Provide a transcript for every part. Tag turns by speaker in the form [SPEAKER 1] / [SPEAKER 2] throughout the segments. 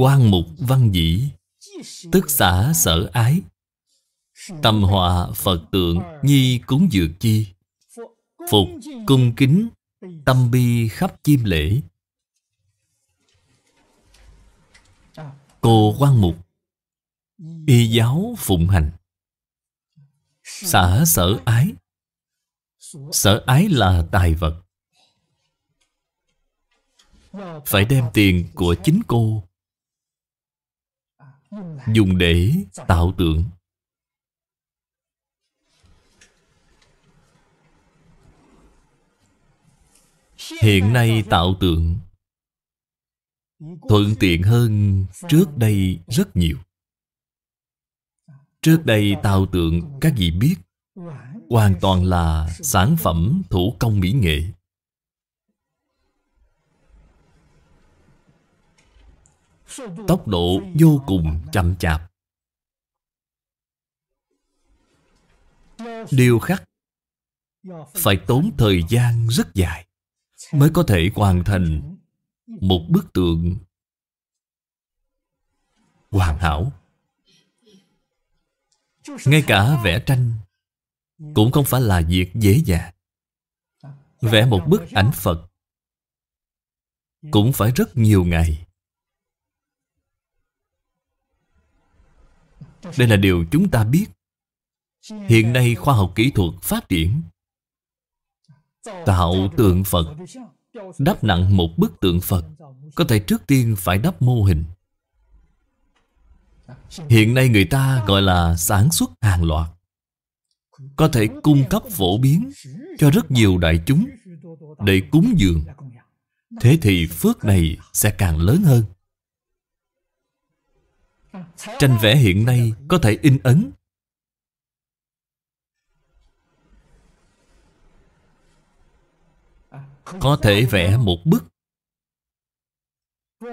[SPEAKER 1] quan mục văn dĩ tức xả sở ái tâm hòa phật tượng nhi cúng dược chi phục cung kính tâm bi khắp chim lễ cô quan mục y giáo phụng hành xả sở ái sở ái là tài vật
[SPEAKER 2] phải đem tiền của chính cô dùng để tạo
[SPEAKER 1] tượng hiện nay tạo tượng thuận tiện hơn trước đây rất nhiều trước đây tạo tượng các vị biết hoàn toàn là sản phẩm thủ công mỹ nghệ Tốc độ vô cùng chậm chạp điều khắc Phải tốn thời gian rất dài Mới có thể hoàn thành Một bức tượng Hoàn hảo Ngay cả vẽ tranh Cũng không phải là việc dễ dàng Vẽ một bức ảnh Phật Cũng phải rất nhiều ngày Đây là điều chúng ta biết Hiện nay khoa học kỹ thuật phát triển
[SPEAKER 3] Tạo tượng Phật Đắp
[SPEAKER 1] nặng một bức tượng Phật Có thể trước tiên phải đắp mô hình Hiện nay người ta gọi là sản xuất hàng loạt Có thể cung cấp phổ biến cho rất nhiều đại chúng Để cúng dường Thế thì phước này sẽ càng lớn hơn
[SPEAKER 3] Tranh vẽ hiện nay có
[SPEAKER 1] thể in ấn
[SPEAKER 2] Có thể vẽ một bức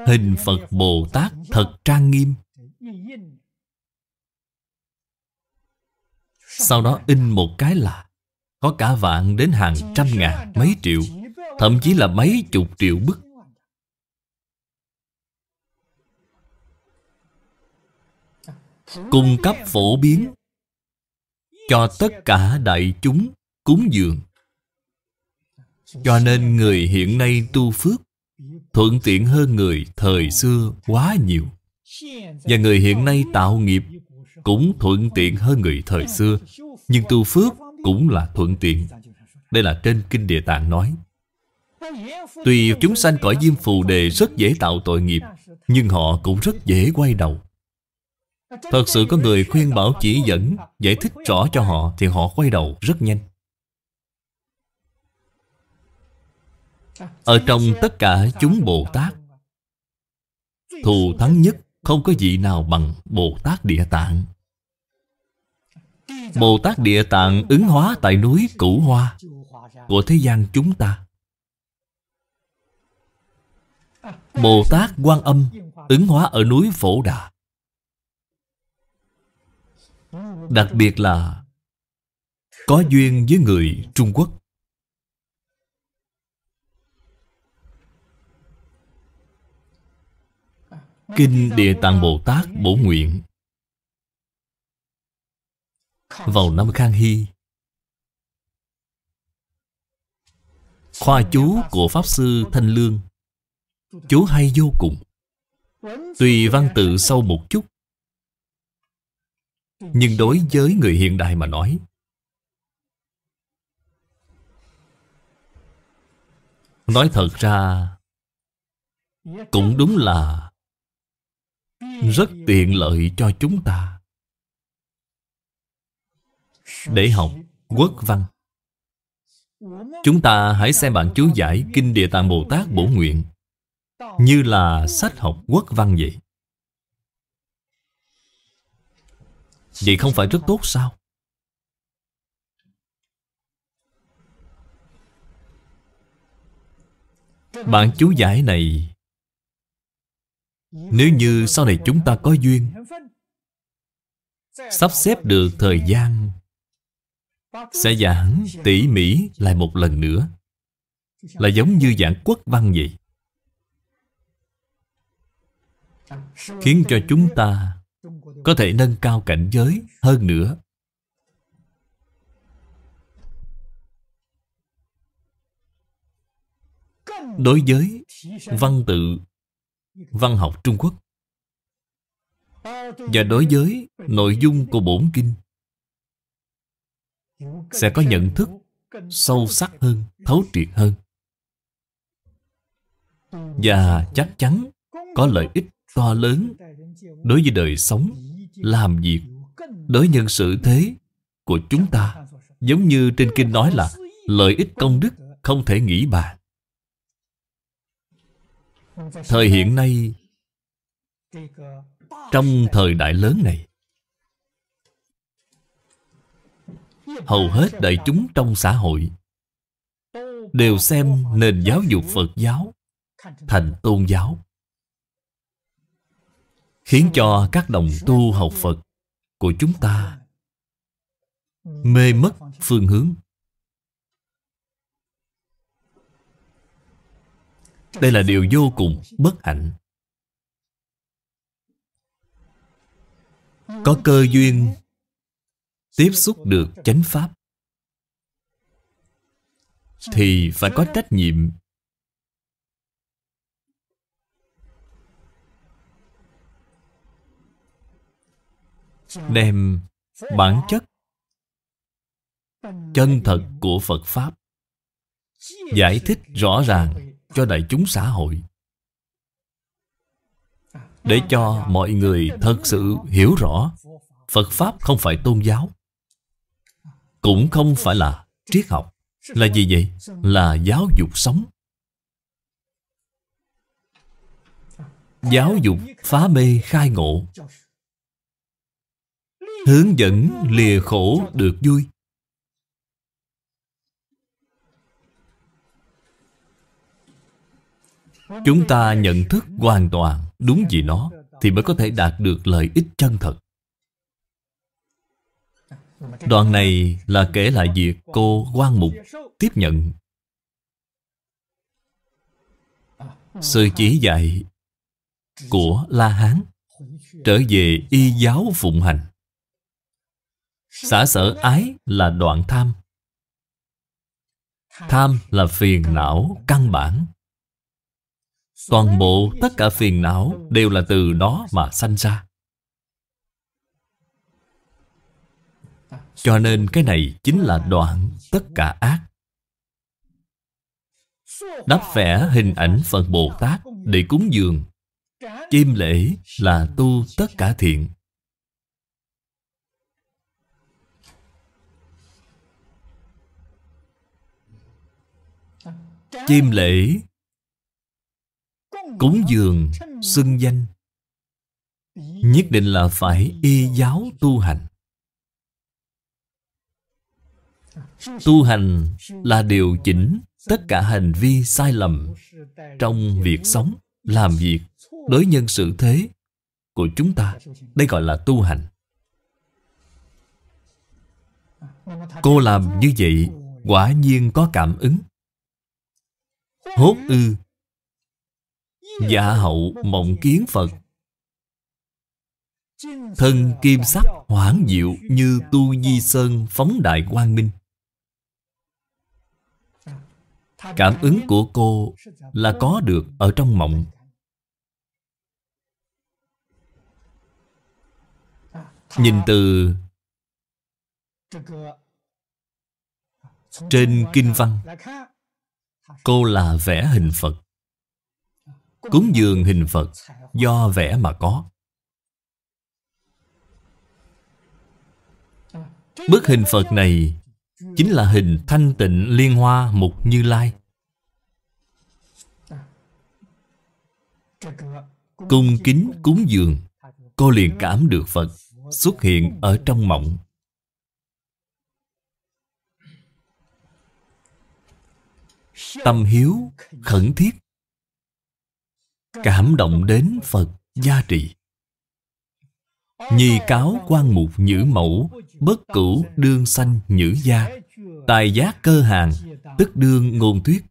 [SPEAKER 2] Hình Phật
[SPEAKER 1] Bồ Tát thật trang nghiêm Sau đó in một cái là Có cả vạn đến hàng trăm ngàn, mấy triệu Thậm chí là mấy chục triệu bức cung cấp phổ biến cho tất cả đại chúng cúng dường cho nên người hiện nay tu phước thuận tiện hơn người thời xưa quá nhiều và người hiện nay tạo nghiệp cũng thuận tiện hơn người thời xưa nhưng tu phước cũng là thuận tiện đây là trên kinh địa tạng nói tuy chúng sanh cõi diêm phù đề rất dễ tạo tội nghiệp nhưng họ cũng rất dễ quay đầu Thật sự có người khuyên bảo chỉ dẫn Giải thích rõ cho họ Thì họ quay đầu rất nhanh Ở trong tất cả chúng Bồ Tát Thù thắng nhất Không có gì nào bằng Bồ Tát Địa Tạng Bồ Tát Địa Tạng ứng hóa tại núi Cửu Hoa Của thế gian chúng ta Bồ Tát Quan Âm ứng hóa ở núi Phổ Đà Đặc biệt là Có duyên với người Trung Quốc Kinh Địa Tạng Bồ Tát Bổ Nguyện Vào năm Khang Hy Khoa chú của Pháp Sư Thanh Lương Chú hay vô cùng Tùy văn tự sâu một chút nhưng đối với người hiện đại mà nói Nói thật ra Cũng đúng là Rất tiện lợi cho chúng ta Để học quốc văn Chúng ta hãy xem bạn chú giải Kinh Địa Tạng Bồ Tát Bổ Nguyện Như là sách học quốc văn vậy Vậy không phải rất tốt sao? bạn chú giải này Nếu như sau này chúng ta có duyên Sắp xếp được thời gian Sẽ giảng tỉ mỉ lại một lần nữa Là giống như giảng quốc văn vậy
[SPEAKER 2] Khiến cho chúng ta có thể
[SPEAKER 1] nâng cao cảnh giới hơn nữa.
[SPEAKER 2] Đối với văn
[SPEAKER 1] tự văn học Trung Quốc
[SPEAKER 2] và đối với nội
[SPEAKER 1] dung của bổn kinh sẽ có nhận thức sâu sắc hơn, thấu triệt hơn và chắc chắn có lợi ích to lớn đối với đời sống làm việc đối nhân xử thế của chúng ta giống như trên kinh nói là lợi ích công đức không thể nghĩ bàn
[SPEAKER 2] thời hiện nay
[SPEAKER 1] trong thời đại lớn này hầu hết đại chúng trong xã hội đều xem nền giáo dục phật giáo thành tôn giáo khiến cho các đồng tu học Phật của chúng ta mê mất phương hướng. Đây là điều vô cùng bất hạnh. Có cơ duyên tiếp xúc được chánh pháp thì phải có trách nhiệm đem bản chất chân thật của phật pháp giải thích rõ ràng cho đại chúng xã hội để cho mọi người thật sự hiểu rõ phật pháp không phải tôn giáo cũng không phải là triết học là gì vậy là giáo dục sống giáo dục phá mê khai ngộ Hướng dẫn lìa khổ được vui Chúng ta nhận thức hoàn toàn đúng gì nó Thì mới có thể đạt được lợi ích chân thật Đoạn này là kể lại việc cô quan Mục tiếp nhận Sự chỉ dạy của La Hán Trở về y giáo phụng hành Xả sở ái là đoạn tham Tham là phiền não căn bản Toàn bộ tất cả phiền não đều là từ đó mà sanh ra Cho nên cái này chính là đoạn tất cả ác Đắp vẽ hình ảnh Phật Bồ Tát để cúng dường Chim lễ là tu tất cả thiện chim lễ
[SPEAKER 2] cúng dường xưng
[SPEAKER 1] danh nhất định là phải y giáo tu hành tu hành là điều chỉnh tất cả hành vi sai lầm trong việc sống làm việc đối nhân xử thế của chúng ta đây gọi là tu hành cô làm như vậy quả nhiên có cảm ứng Hốt ư giả hậu mộng kiến Phật Thân kim sắc hoảng diệu Như tu di sơn phóng đại quang minh Cảm ứng của cô là có được ở trong mộng Nhìn từ
[SPEAKER 2] Trên kinh văn
[SPEAKER 1] Cô là vẽ hình Phật Cúng dường hình Phật Do vẽ mà có Bức hình Phật này Chính là hình thanh tịnh liên hoa mục như lai Cung kính cúng dường Cô liền cảm được Phật Xuất hiện ở trong mộng tâm hiếu khẩn thiết cảm động đến phật gia trị nhi cáo quan mục nhữ mẫu bất cửu đương sanh nhữ gia tài giác cơ hàng tức đương ngôn thuyết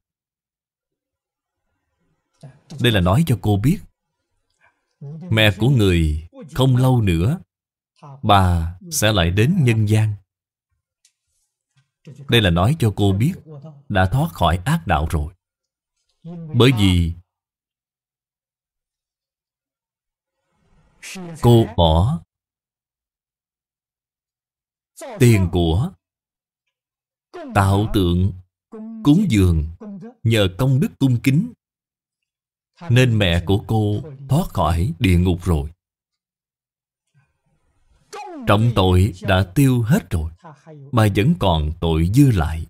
[SPEAKER 1] đây là nói cho cô biết
[SPEAKER 2] mẹ của người không
[SPEAKER 1] lâu nữa bà sẽ lại đến nhân gian đây là nói cho cô biết đã thoát khỏi ác đạo rồi. Bởi vì cô bỏ tiền của tạo tượng cúng dường nhờ công đức cung kính nên mẹ của cô thoát khỏi địa ngục rồi trọng tội đã tiêu hết rồi mà vẫn còn tội dư lại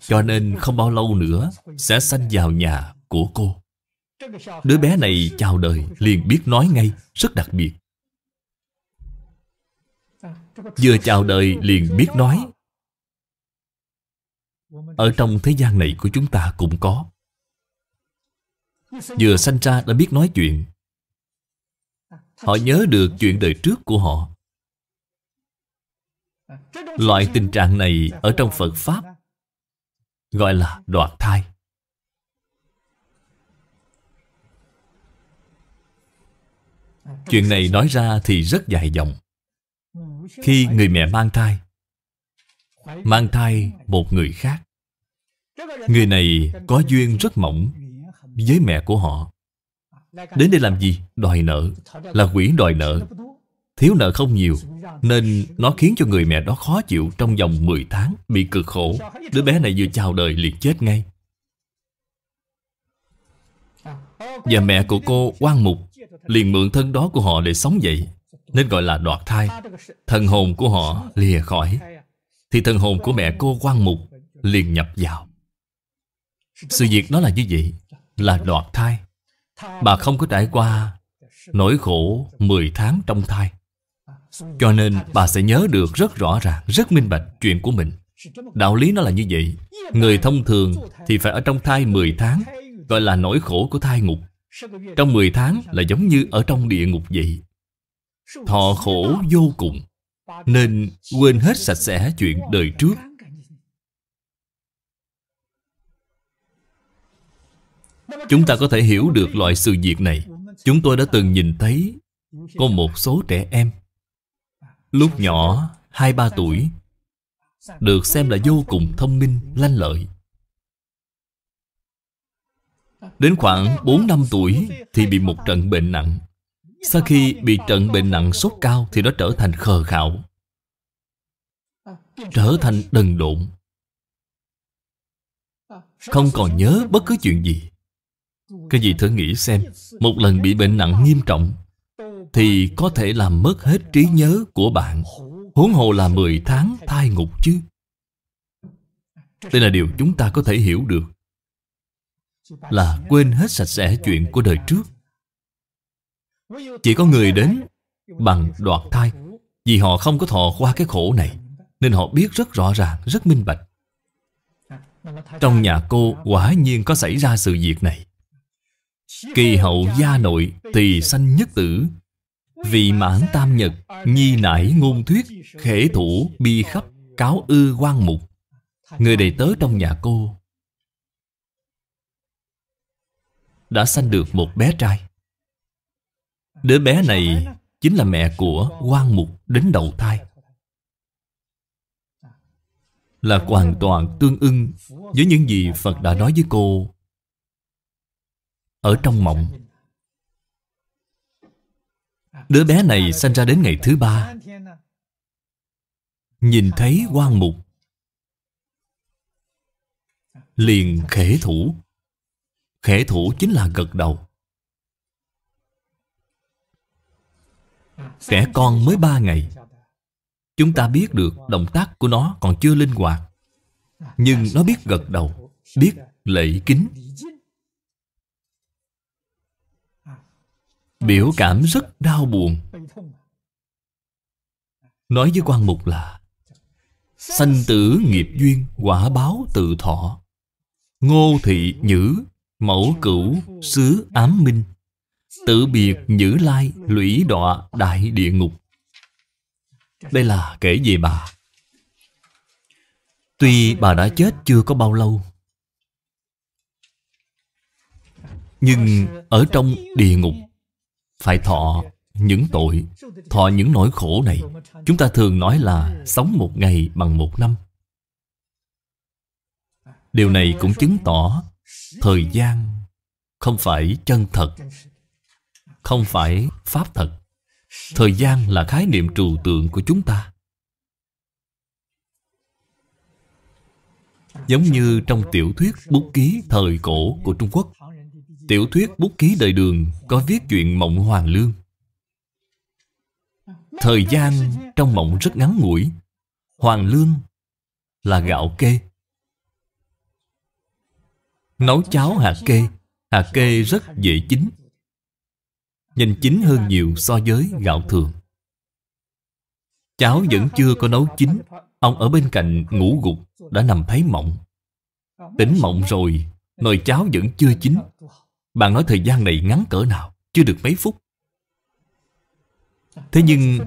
[SPEAKER 1] cho nên không bao lâu nữa sẽ sanh vào nhà của cô đứa bé này chào đời liền biết nói ngay rất đặc biệt vừa chào đời liền biết nói ở trong thế gian này của chúng ta cũng có vừa sanh ra đã biết nói chuyện họ nhớ được chuyện đời trước của họ Loại tình trạng này ở trong Phật Pháp gọi là đoạn thai. Chuyện này nói ra thì rất dài dòng. Khi người mẹ mang thai, mang thai một người khác, người này có duyên rất mỏng với mẹ của họ. Đến đây làm gì? Đòi nợ, là quỷ đòi nợ, Thiếu nợ không nhiều Nên nó khiến cho người mẹ đó khó chịu Trong vòng 10 tháng Bị cực khổ Đứa bé này vừa chào đời liền chết ngay Và mẹ của cô quan mục Liền mượn thân đó của họ để sống dậy Nên gọi là đoạt thai Thần hồn của họ lìa khỏi Thì thần hồn của mẹ cô quan mục Liền nhập vào Sự việc đó là như vậy Là đoạt thai Bà không có trải qua Nỗi khổ 10 tháng trong thai cho nên bà sẽ nhớ được rất rõ ràng Rất minh bạch chuyện của mình Đạo lý nó là như vậy Người thông thường thì phải ở trong thai 10 tháng Gọi là nỗi khổ của thai ngục Trong 10 tháng là giống như ở trong địa ngục vậy Thọ khổ vô cùng Nên quên hết sạch sẽ chuyện đời trước Chúng ta có thể hiểu được loại sự việc này Chúng tôi đã từng nhìn thấy Có một số trẻ em Lúc nhỏ 2-3 tuổi Được xem là vô cùng thông minh, lanh lợi Đến khoảng 4-5 tuổi Thì bị một trận bệnh nặng Sau khi bị trận bệnh nặng sốt cao Thì nó trở thành khờ khạo Trở thành đần độn Không còn nhớ bất cứ chuyện gì cái gì thử nghĩ xem Một lần bị bệnh nặng nghiêm trọng thì có thể làm mất hết trí nhớ của bạn Huống hồ là 10 tháng thai ngục chứ Đây là điều chúng ta có thể hiểu được Là quên hết sạch sẽ chuyện của đời trước Chỉ có người đến bằng đoạt thai Vì họ không có thọ qua cái khổ này Nên họ biết rất rõ ràng, rất minh bạch Trong nhà cô quả nhiên có xảy ra sự việc này Kỳ hậu gia nội tỳ sanh nhất tử Vị mãn tam nhật Nhi nải ngôn thuyết Khể thủ bi khắp Cáo ư quan mục Người đầy tớ trong nhà cô Đã sanh được một bé trai Đứa bé này Chính là mẹ của quan mục đến đầu thai Là hoàn toàn tương ưng Với những gì Phật đã nói với cô Ở trong mộng Đứa bé này sinh ra đến ngày thứ ba Nhìn thấy quan mục Liền khể thủ Khể thủ chính là gật đầu Trẻ con mới ba ngày Chúng ta biết được động tác của nó còn chưa linh hoạt Nhưng nó biết gật đầu Biết lễ kính Biểu cảm rất đau buồn Nói với quan mục là Sanh tử nghiệp duyên quả báo tự thọ Ngô thị nhữ Mẫu cửu xứ ám minh Tự biệt nhữ lai lũy đọa đại địa ngục Đây là kể về bà Tuy bà đã chết chưa có bao lâu Nhưng ở trong địa ngục phải thọ những tội, thọ những nỗi khổ này. Chúng ta thường nói là sống một ngày bằng một năm. Điều này cũng chứng tỏ thời gian không phải chân thật, không phải pháp thật. Thời gian là khái niệm trừu tượng của chúng ta. Giống như trong tiểu thuyết bút ký thời cổ của Trung Quốc Tiểu thuyết bút ký đời đường có viết chuyện mộng hoàng lương. Thời gian trong mộng rất ngắn ngủi. Hoàng lương là gạo kê. Nấu cháo hạt kê, hạt kê rất dễ chín. Nhanh chín hơn nhiều so với gạo thường. Cháo vẫn chưa có nấu chín, ông ở bên cạnh ngủ gục đã nằm thấy mộng. Tỉnh mộng rồi, nồi cháo vẫn chưa chín, bạn nói thời gian này ngắn cỡ nào Chưa được mấy phút Thế nhưng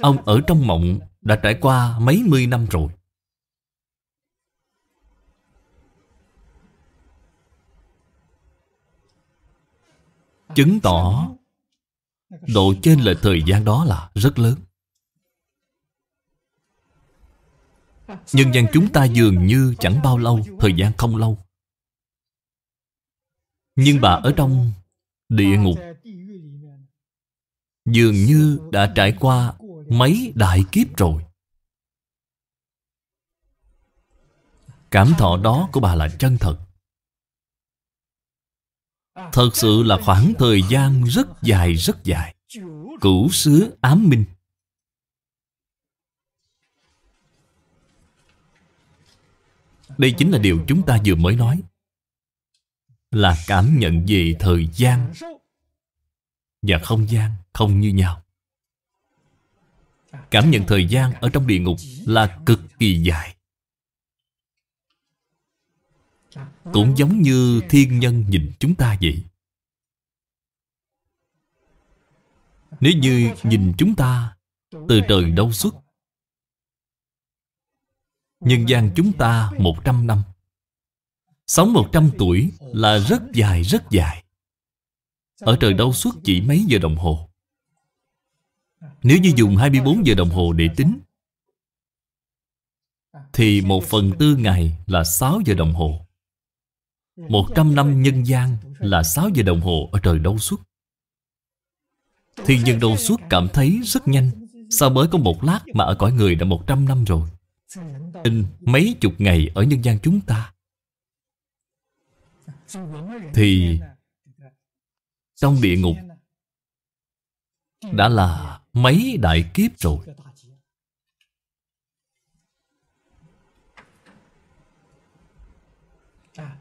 [SPEAKER 1] Ông ở trong mộng đã trải qua mấy mươi năm rồi Chứng tỏ Độ trên lệch thời gian đó là rất lớn Nhân dân chúng ta dường như chẳng bao lâu Thời gian không lâu nhưng bà ở trong địa ngục Dường như đã trải qua mấy đại kiếp rồi Cảm thọ đó của bà là chân thật Thật sự là khoảng thời gian rất dài rất dài Cửu xứ ám minh Đây chính là điều chúng ta vừa mới nói là cảm nhận về thời gian và không gian không như nhau. Cảm nhận thời gian ở trong địa ngục là cực kỳ dài. Cũng giống như thiên nhân nhìn chúng ta vậy. Nếu như nhìn chúng ta từ trời đâu xuất Nhân gian chúng ta một trăm năm Sống 100 tuổi là rất dài rất dài Ở trời đâu suốt chỉ mấy giờ đồng hồ Nếu như dùng 24 giờ đồng hồ để tính Thì một phần tư ngày là 6 giờ đồng hồ 100 năm nhân gian là 6 giờ đồng hồ ở trời đâu suốt Thiên nhân đâu suốt cảm thấy rất nhanh Sao mới có một lát mà ở cõi người đã 100 năm rồi In mấy chục ngày ở nhân gian chúng ta thì trong địa ngục đã là mấy đại kiếp rồi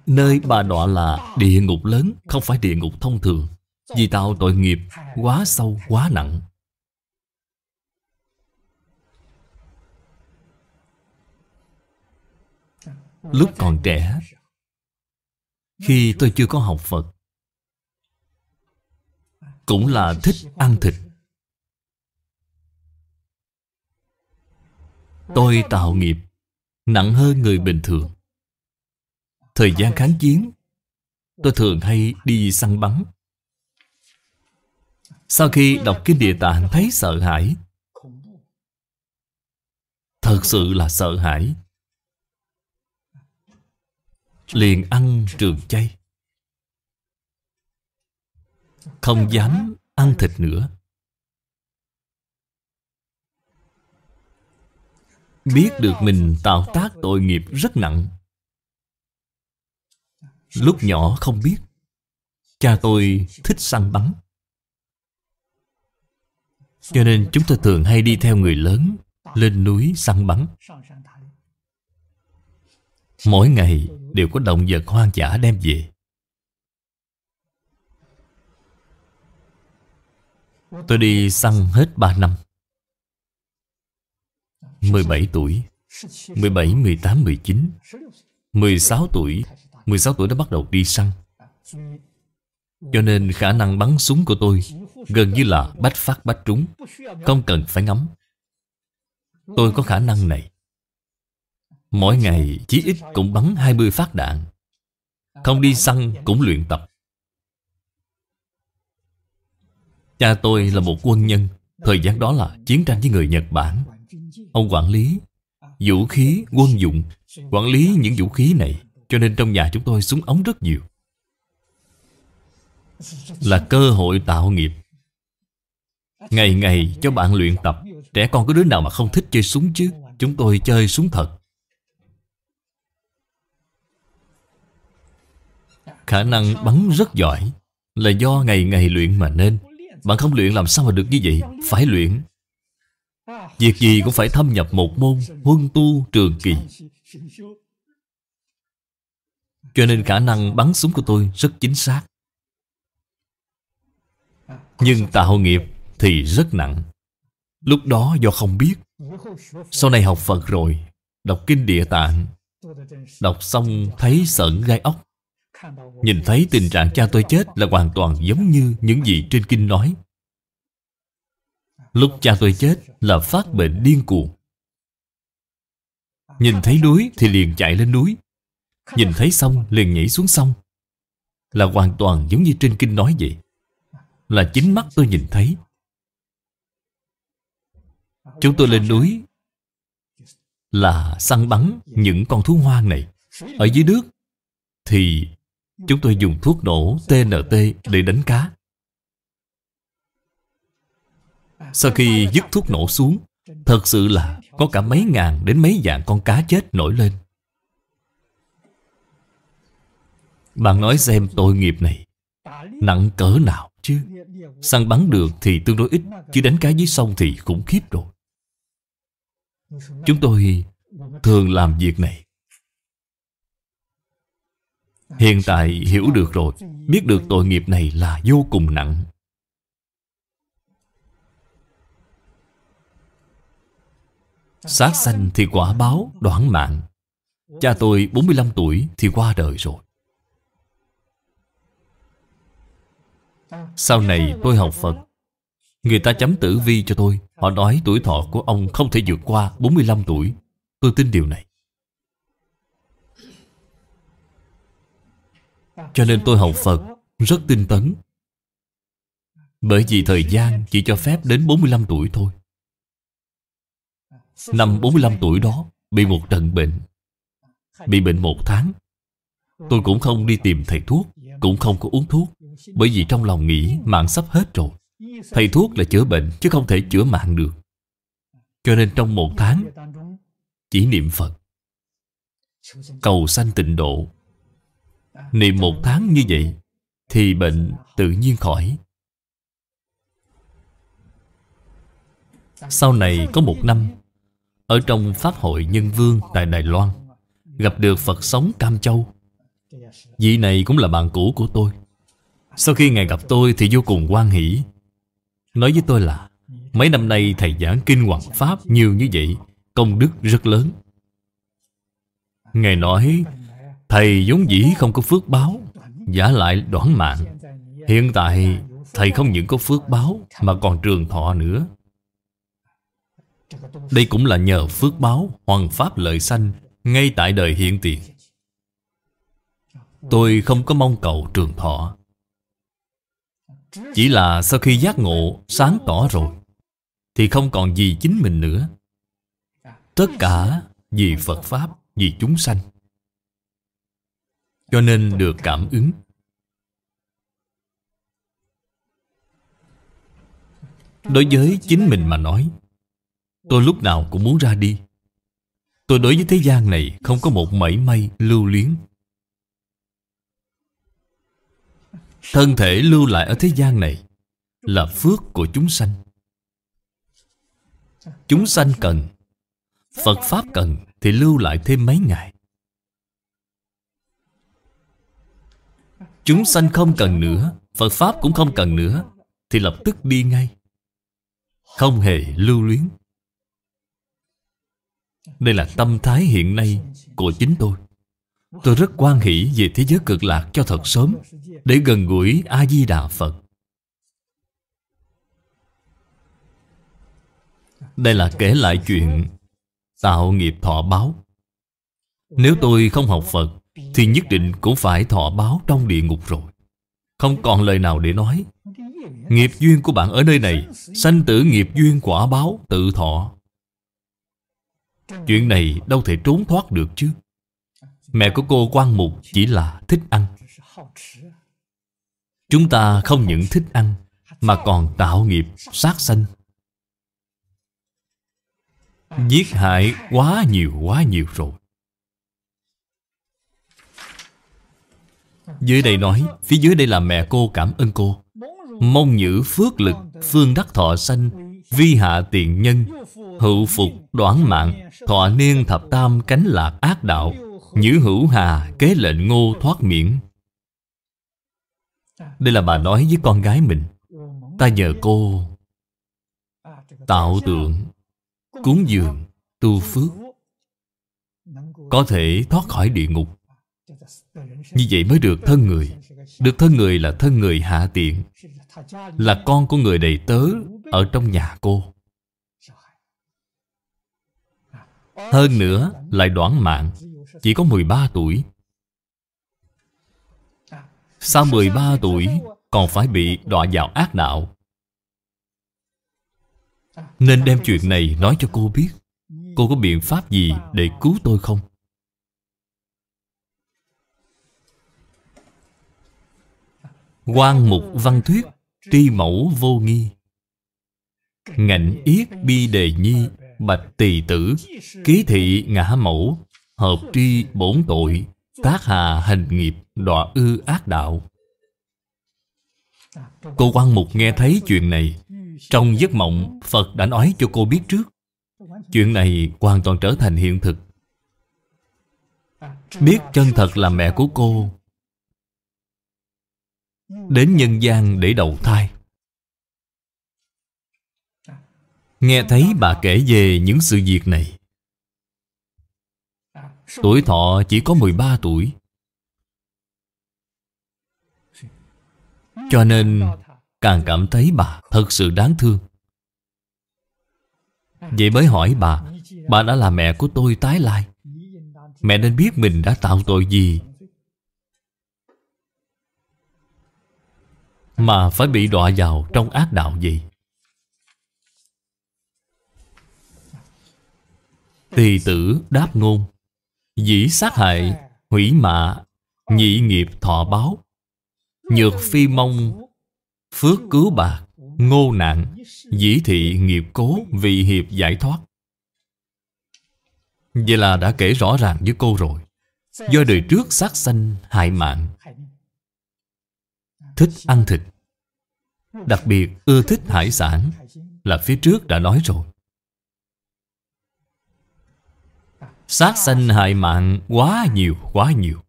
[SPEAKER 1] Nơi bà đọa là địa ngục lớn Không phải địa ngục thông thường Vì tạo tội nghiệp quá sâu quá nặng Lúc còn trẻ khi tôi chưa có học Phật cũng là thích ăn thịt Tôi tạo nghiệp Nặng hơn người bình thường Thời gian kháng chiến Tôi thường hay đi săn bắn Sau khi đọc Kinh Địa Tạng thấy sợ hãi Thật sự là sợ hãi liền ăn trường chay không dám ăn thịt nữa biết được mình tạo tác tội nghiệp rất nặng lúc nhỏ không biết cha tôi thích săn bắn cho nên chúng tôi thường hay đi theo người lớn lên núi săn bắn mỗi ngày đều có động vật hoang dã đem về. Tôi đi săn hết 3 năm. 17 tuổi, 17, 18, 19, 16 tuổi, 16 tuổi đã bắt đầu đi săn. Cho nên khả năng bắn súng của tôi gần như là bách phát bách trúng, không cần phải ngắm. Tôi có khả năng này. Mỗi ngày chí ít cũng bắn 20 phát đạn Không đi săn cũng luyện tập Cha tôi là một quân nhân Thời gian đó là chiến tranh với người Nhật Bản Ông quản lý vũ khí quân dụng Quản lý những vũ khí này Cho nên trong nhà chúng tôi súng ống rất nhiều Là cơ hội tạo nghiệp Ngày ngày cho bạn luyện tập Trẻ con có đứa nào mà không thích chơi súng chứ Chúng tôi chơi súng thật Khả năng bắn rất giỏi Là do ngày ngày luyện mà nên Bạn không luyện làm sao mà được như vậy Phải luyện Việc gì cũng phải thâm nhập một môn Huân tu trường kỳ Cho nên khả năng bắn súng của tôi rất chính xác Nhưng tạo nghiệp thì rất nặng Lúc đó do không biết Sau này học Phật rồi Đọc kinh địa tạng Đọc xong thấy sợn gai ốc Nhìn thấy tình trạng cha tôi chết là hoàn toàn giống như những gì trên kinh nói Lúc cha tôi chết là phát bệnh điên cuồng Nhìn thấy núi thì liền chạy lên núi Nhìn thấy sông liền nhảy xuống sông Là hoàn toàn giống như trên kinh nói vậy Là chính mắt tôi nhìn thấy Chúng tôi lên núi Là săn bắn những con thú hoang này Ở dưới nước Thì Chúng tôi dùng thuốc nổ TNT để đánh cá Sau khi dứt thuốc nổ xuống Thật sự là có cả mấy ngàn đến mấy vạn con cá chết nổi lên Bạn nói xem tội nghiệp này Nặng cỡ nào chứ Săn bắn được thì tương đối ít Chứ đánh cá dưới sông thì khủng khiếp rồi Chúng tôi thường làm việc này Hiện tại hiểu được rồi Biết được tội nghiệp này là vô cùng nặng Sát sanh thì quả báo đoán mạng Cha tôi 45 tuổi thì qua đời rồi Sau này tôi học Phật Người ta chấm tử vi cho tôi Họ nói tuổi thọ của ông không thể vượt qua 45 tuổi Tôi tin điều này Cho nên tôi học Phật rất tinh tấn Bởi vì thời gian chỉ cho phép đến 45 tuổi thôi Năm 45 tuổi đó Bị một trận bệnh Bị bệnh một tháng Tôi cũng không đi tìm thầy thuốc Cũng không có uống thuốc Bởi vì trong lòng nghĩ mạng sắp hết rồi Thầy thuốc là chữa bệnh chứ không thể chữa mạng được Cho nên trong một tháng Chỉ niệm Phật Cầu sanh tịnh độ Niệm một tháng như vậy Thì bệnh tự nhiên khỏi Sau này có một năm Ở trong Pháp hội Nhân Vương tại Đài Loan Gặp được Phật sống Cam Châu Vị này cũng là bạn cũ của tôi Sau khi Ngài gặp tôi thì vô cùng quan hỷ Nói với tôi là Mấy năm nay thầy giảng kinh hoàng Pháp nhiều như vậy Công đức rất lớn Ngài nói Thầy vốn dĩ không có phước báo Giả lại đoán mạng Hiện tại thầy không những có phước báo Mà còn trường thọ nữa Đây cũng là nhờ phước báo Hoàng pháp lợi sanh Ngay tại đời hiện tiền Tôi không có mong cầu trường thọ Chỉ là sau khi giác ngộ Sáng tỏ rồi Thì không còn gì chính mình nữa Tất cả vì Phật Pháp Vì chúng sanh cho nên được cảm ứng đối với chính mình mà nói tôi lúc nào cũng muốn ra đi tôi đối với thế gian này không có một mảy may lưu luyến thân thể lưu lại ở thế gian này là phước của chúng sanh chúng sanh cần phật pháp cần thì lưu lại thêm mấy ngày Chúng sanh không cần nữa Phật Pháp cũng không cần nữa Thì lập tức đi ngay Không hề lưu luyến Đây là tâm thái hiện nay của chính tôi Tôi rất quan hỷ về thế giới cực lạc cho thật sớm Để gần gũi A-di-đà Phật Đây là kể lại chuyện Tạo nghiệp thọ báo Nếu tôi không học Phật thì nhất định cũng phải thọ báo trong địa ngục rồi Không còn lời nào để nói Nghiệp duyên của bạn ở nơi này Sanh tử nghiệp duyên quả báo tự thọ Chuyện này đâu thể trốn thoát được chứ Mẹ của cô quan mục chỉ là thích ăn Chúng ta không những thích ăn Mà còn tạo nghiệp sát sanh Giết hại quá nhiều quá nhiều rồi Dưới đây nói Phía dưới đây là mẹ cô cảm ơn cô Mong nhữ phước lực Phương đắc thọ sanh Vi hạ tiện nhân Hữu phục đoán mạng Thọ niên thập tam cánh lạc ác đạo Nhữ hữu hà kế lệnh ngô thoát miễn Đây là bà nói với con gái mình Ta nhờ cô Tạo tượng Cúng dường Tu phước Có thể thoát khỏi địa ngục
[SPEAKER 3] như vậy mới được thân người
[SPEAKER 1] Được thân người là thân người hạ tiện Là con của người đầy tớ Ở trong nhà cô Hơn nữa lại đoạn mạng Chỉ có 13 tuổi Sau 13 tuổi Còn phải bị đọa vào ác đạo Nên đem chuyện này nói cho cô biết Cô có biện pháp gì để cứu tôi không? Quan mục văn thuyết Tri mẫu vô nghi Ngạnh yết bi đề nhi Bạch tỳ tử Ký thị ngã mẫu Hợp tri bổn tội Tác hà hành nghiệp đọa ư ác đạo Cô quan mục nghe thấy chuyện này Trong giấc mộng Phật đã nói cho cô biết trước Chuyện này hoàn toàn trở thành hiện thực Biết chân thật là mẹ của cô Đến nhân gian để đầu thai Nghe thấy bà kể về những sự việc này Tuổi thọ chỉ có 13 tuổi Cho nên càng cảm thấy bà thật sự đáng thương Vậy mới hỏi bà Bà đã là mẹ của tôi tái lai Mẹ nên biết mình đã tạo tội gì Mà phải bị đọa vào trong ác đạo gì Tỳ tử đáp ngôn Dĩ sát hại Hủy mạ Nhị nghiệp thọ báo Nhược phi mong Phước cứu bạc Ngô nạn Dĩ thị nghiệp cố Vì hiệp giải thoát Vậy là đã kể rõ ràng với cô rồi Do đời trước sát sanh hại mạng thích ăn thịt Đặc biệt ưa thích hải sản Là phía trước đã nói rồi Sát sanh hại mạng quá nhiều quá nhiều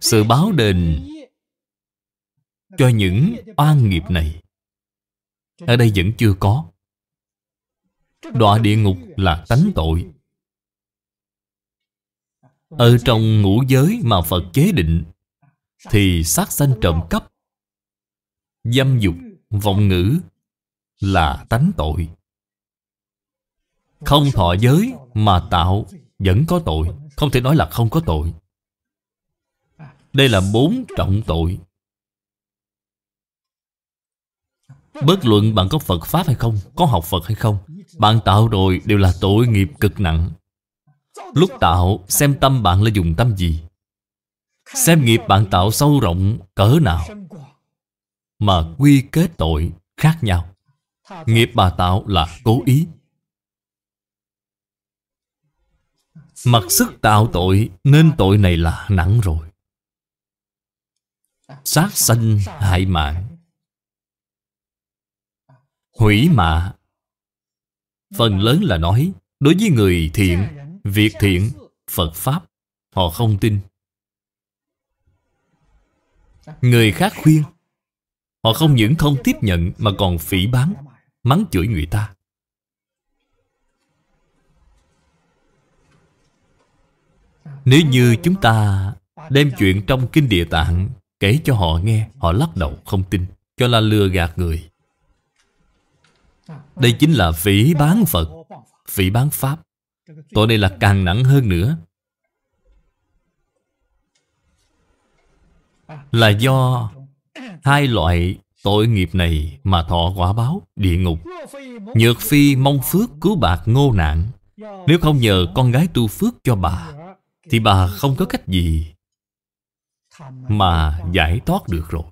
[SPEAKER 1] Sự báo đền
[SPEAKER 2] Cho những oan nghiệp này Ở
[SPEAKER 1] đây vẫn chưa có Đọa địa ngục là tánh tội ở trong ngũ giới mà Phật chế định Thì sát sanh trộm cắp Dâm dục, vọng ngữ Là tánh tội Không thọ giới mà tạo Vẫn có tội Không thể nói là không có tội Đây là bốn trọng tội Bất luận bạn có Phật Pháp hay không Có học Phật hay không Bạn tạo rồi đều là tội nghiệp cực nặng Lúc tạo xem tâm bạn là dùng tâm gì Xem nghiệp bạn tạo sâu rộng cỡ nào Mà quy kết tội khác nhau Nghiệp bà tạo là cố ý Mặc sức tạo tội Nên tội này là nặng rồi Sát sanh hại mạng Hủy mạ Phần lớn là nói Đối với người thiện Việc thiện Phật Pháp Họ không tin
[SPEAKER 2] Người khác khuyên
[SPEAKER 1] Họ không những không tiếp nhận Mà còn phỉ báng Mắng chửi người ta Nếu như chúng ta đem chuyện trong Kinh Địa Tạng kể cho họ nghe, họ lắc đầu không tin, cho là lừa gạt người. Đây chính là phỉ bán Phật, phỉ bán Pháp. Tội này là càng nặng hơn nữa Là do hai loại tội nghiệp này mà thọ quả báo địa ngục Nhược phi mong phước cứu bạc ngô nạn Nếu không nhờ con gái tu phước cho bà Thì bà không có cách gì Mà giải thoát được rồi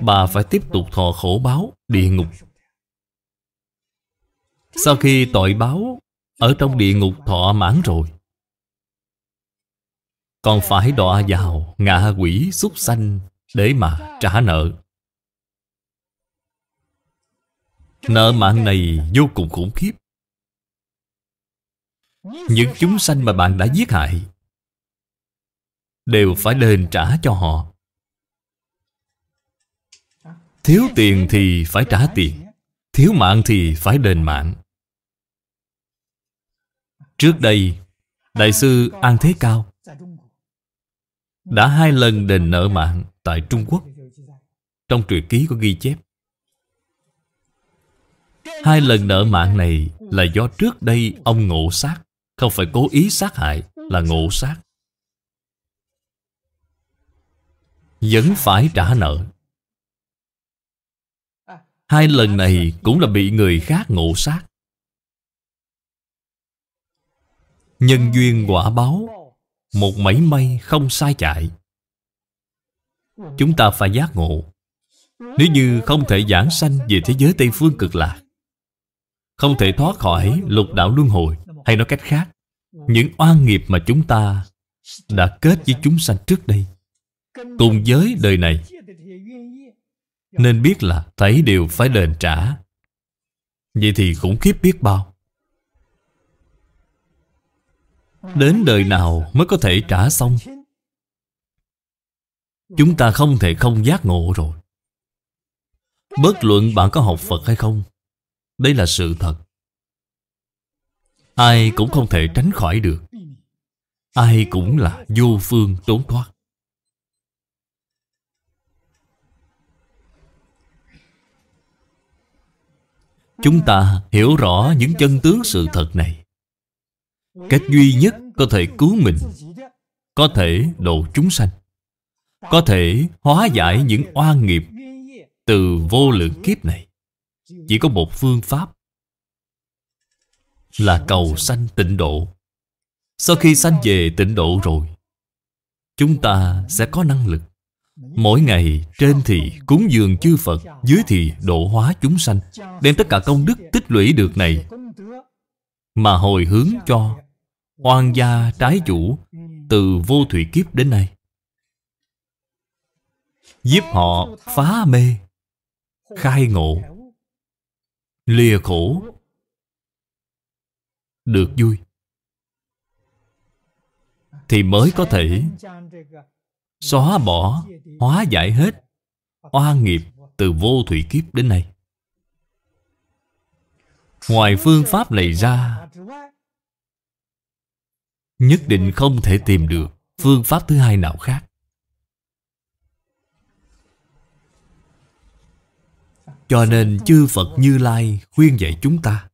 [SPEAKER 1] Bà phải tiếp tục thọ khổ báo địa ngục sau khi tội báo Ở trong địa ngục thọ mãn rồi Còn phải đọa vào ngạ quỷ súc sanh Để mà trả nợ Nợ mạng này vô cùng khủng khiếp Những chúng sanh mà bạn đã giết hại Đều phải đền trả cho họ Thiếu tiền thì phải trả tiền Thiếu mạng thì phải đền mạng Trước đây Đại sư An Thế Cao Đã hai lần đền nợ mạng Tại Trung Quốc Trong truyện ký có ghi chép Hai lần nợ mạng này Là do trước đây ông ngộ sát Không phải cố ý sát hại Là ngộ sát Vẫn phải trả nợ Hai lần này cũng là bị người khác ngộ sát nhân duyên quả báo một mảy may không sai chạy chúng ta phải giác ngộ nếu như không thể giảng sanh về thế giới tây phương cực lạc không thể thoát khỏi lục đạo luân hồi hay nói cách khác những oan nghiệp mà chúng ta đã kết với chúng sanh trước đây cùng với đời này nên biết là thấy đều phải đền trả vậy thì khủng khiếp biết bao Đến đời nào mới có thể trả xong Chúng ta không thể không giác ngộ rồi Bất luận bạn có học Phật hay không Đây là sự thật Ai cũng không thể tránh khỏi được Ai cũng là vô phương trốn thoát Chúng ta hiểu rõ những chân tướng sự thật này Cách duy nhất có thể cứu mình Có thể độ chúng sanh Có thể hóa giải những oan nghiệp Từ vô lượng kiếp này Chỉ có một phương pháp Là cầu sanh tịnh độ Sau khi sanh về tịnh độ rồi Chúng ta sẽ có năng lực Mỗi ngày trên thì cúng dường chư Phật Dưới thì độ hóa chúng sanh Đem tất cả công đức tích lũy được này Mà hồi hướng cho Oan gia trái chủ Từ vô thủy kiếp đến nay Giúp họ phá mê Khai ngộ Lìa khổ Được vui Thì mới có thể Xóa bỏ Hóa giải hết Oan nghiệp từ vô thủy kiếp đến nay Ngoài phương pháp này ra nhất định không thể tìm được phương pháp thứ hai nào khác cho nên chư phật như lai khuyên dạy chúng ta